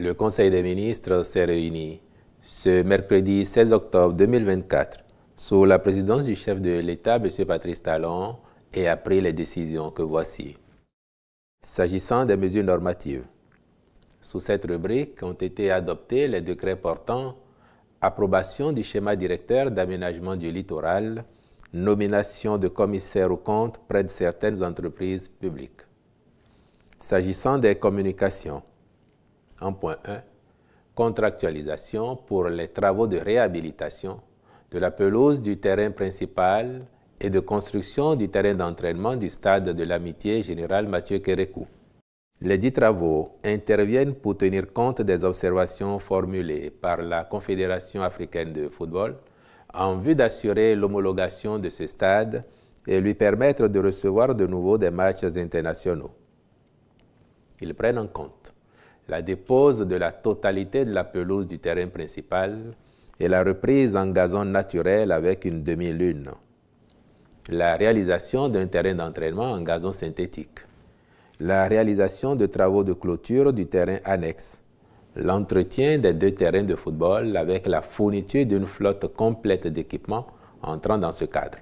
Le Conseil des ministres s'est réuni ce mercredi 16 octobre 2024 sous la présidence du chef de l'État, M. Patrice Talon, et a pris les décisions que voici. S'agissant des mesures normatives, sous cette rubrique ont été adoptés les décrets portant approbation du schéma directeur d'aménagement du littoral, nomination de commissaires au compte près de certaines entreprises publiques. S'agissant des communications, 1.1, contractualisation pour les travaux de réhabilitation de la pelouse du terrain principal et de construction du terrain d'entraînement du stade de l'amitié général Mathieu Kérékou. Les dix travaux interviennent pour tenir compte des observations formulées par la Confédération africaine de football en vue d'assurer l'homologation de ce stade et lui permettre de recevoir de nouveau des matchs internationaux. Ils prennent en compte la dépose de la totalité de la pelouse du terrain principal et la reprise en gazon naturel avec une demi-lune, la réalisation d'un terrain d'entraînement en gazon synthétique, la réalisation de travaux de clôture du terrain annexe, l'entretien des deux terrains de football avec la fourniture d'une flotte complète d'équipements entrant dans ce cadre.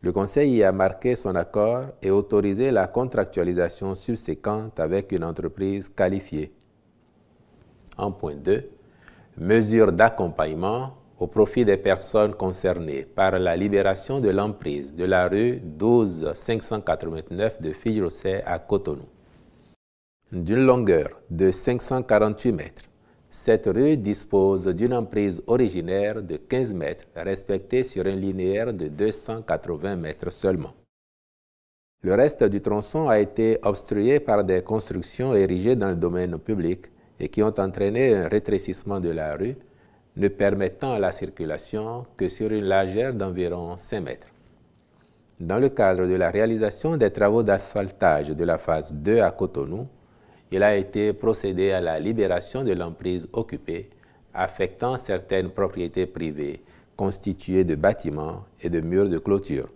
Le Conseil y a marqué son accord et autorisé la contractualisation subséquente avec une entreprise qualifiée. En point 2, mesures d'accompagnement au profit des personnes concernées par la libération de l'emprise de la rue 12 589 de Filrosset à Cotonou. D'une longueur de 548 mètres cette rue dispose d'une emprise originaire de 15 mètres, respectée sur un linéaire de 280 mètres seulement. Le reste du tronçon a été obstrué par des constructions érigées dans le domaine public et qui ont entraîné un rétrécissement de la rue, ne permettant la circulation que sur une largeur d'environ 5 mètres. Dans le cadre de la réalisation des travaux d'asphaltage de la phase 2 à Cotonou, il a été procédé à la libération de l'emprise occupée, affectant certaines propriétés privées constituées de bâtiments et de murs de clôture.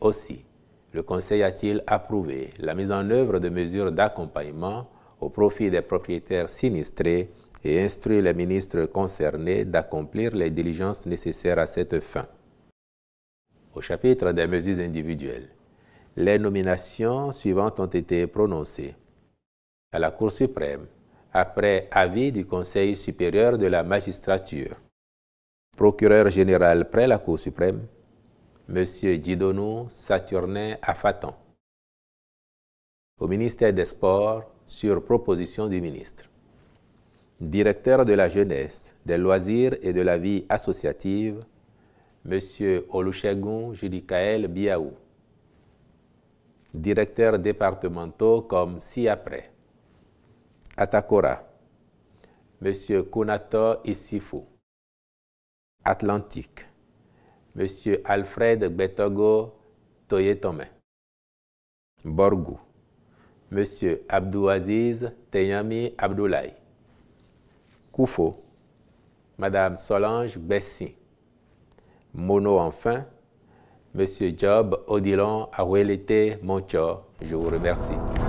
Aussi, le Conseil a-t-il approuvé la mise en œuvre de mesures d'accompagnement au profit des propriétaires sinistrés et instruit les ministres concernés d'accomplir les diligences nécessaires à cette fin. Au chapitre des mesures individuelles, les nominations suivantes ont été prononcées à la Cour suprême après avis du Conseil supérieur de la magistrature. Procureur général près la Cour suprême, M. Didonou, Saturnin Afatan. Au ministère des Sports, sur proposition du ministre. Directeur de la jeunesse, des loisirs et de la vie associative, M. Olushagun, Judikael Biaou. Directeur départementaux comme ci-après. Atakora, M. Kunato Isifu, Atlantique, M. Alfred Betogo Toyetome, Borgou, M. Abdouaziz Teyami Abdoulaye, Koufo, Mme Solange Bessi, Mono enfin, M. Job Odilon Awelete Moncho. je vous remercie.